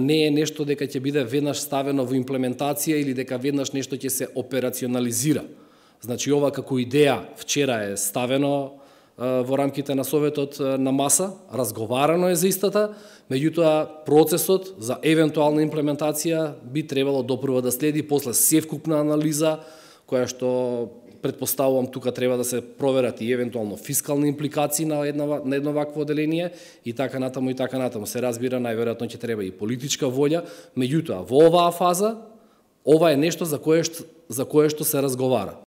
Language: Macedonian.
не е нешто дека ќе биде веднаш ставено во имплементација или дека веднаш нешто ќе се операционализира. Значи ова како идеја вчера е ставено во рамките на Советот на маса, разговарано е за истата, меѓутоа процесот за евентуална имплементација би требало допрво да следи после севкупна анализа која што предпоставувам тука треба да се проверат и евентуално фискални импликации на една на едно вакво одделение и така натаму и така натаму. Се разбира најверојатно ќе треба и политичка волја, меѓутоа во оваа фаза ова е нешто за кое што, за кое што се разговара.